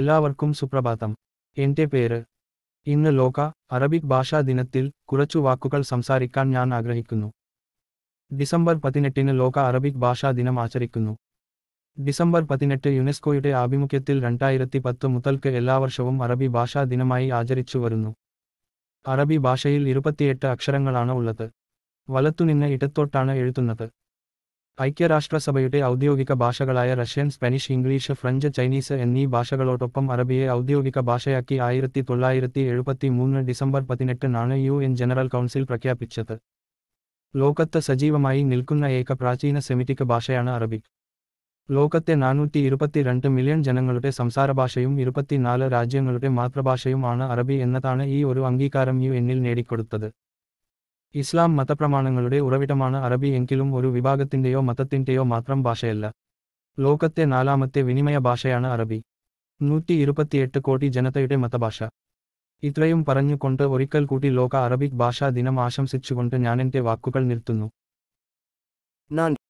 എല്ലാവർക്കും സുപ്രഭാതം എന്റെ പേര് ഇന്ന് ലോക അറബിക് ഭാഷാ ദിനത്തിൽ കുറച്ചു വാക്കുകൾ സംസാരിക്കാൻ ഞാൻ ആഗ്രഹിക്കുന്നു ഡിസംബർ പതിനെട്ടിന് ലോക അറബിക് ഭാഷാ ദിനം ആചരിക്കുന്നു ഡിസംബർ പതിനെട്ട് യുനെസ്കോയുടെ ആഭിമുഖ്യത്തിൽ രണ്ടായിരത്തി പത്ത് മുതൽക്ക് എല്ലാ വർഷവും അറബി ഭാഷാ ദിനമായി ആചരിച്ചു വരുന്നു അറബി ഭാഷയിൽ ഇരുപത്തിയെട്ട് അക്ഷരങ്ങളാണ് ഉള്ളത് വലത്തുനിന്ന് ഇടത്തോട്ടാണ് എഴുതുന്നത് ഐക്യരാഷ്ട്രസഭയുടെ ഔദ്യോഗിക ഭാഷകളായ Russian Spanish English French Chinese എന്നീ ഭാഷകളോടൊപ്പം അറബിയെ ഔദ്യോഗിക ഭാഷയാക്കി ആയിരത്തി തൊള്ളായിരത്തി എഴുപത്തി മൂന്ന് ഡിസംബർ പതിനെട്ടിനാണ് യു എൻ ജനറൽ കൗൺസിൽ പ്രഖ്യാപിച്ചത് ലോകത്ത് സജീവമായി നിൽക്കുന്ന ഏക പ്രാചീന സെമിറ്റിക് ഭാഷയാണ് അറബിക് ലോകത്തെ നാനൂറ്റി ഇരുപത്തിരണ്ട് മില്യൺ ജനങ്ങളുടെ സംസാരഭാഷയും ഇരുപത്തിനാല് രാജ്യങ്ങളുടെ മാതൃഭാഷയുമാണ് അറബി എന്നതാണ് ഈ ഒരു അംഗീകാരം യു എന്നിൽ നേടിക്കൊടുത്തത് ഇസ്ലാം മതപ്രമാണങ്ങളുടെ ഉറവിടമാണ് അറബി എങ്കിലും ഒരു വിഭാഗത്തിൻ്റെയോ മതത്തിൻ്റെയോ മാത്രം ഭാഷയല്ല ലോകത്തെ നാലാമത്തെ വിനിമയ ഭാഷയാണ് അറബി നൂറ്റി ഇരുപത്തിയെട്ട് കോടി ജനതയുടെ മതഭാഷ ഇത്രയും പറഞ്ഞുകൊണ്ട് ഒരിക്കൽ കൂടി ലോക അറബിക് ഭാഷാ ദിനം ആശംസിച്ചുകൊണ്ട് എൻ്റെ വാക്കുകൾ നിർത്തുന്നു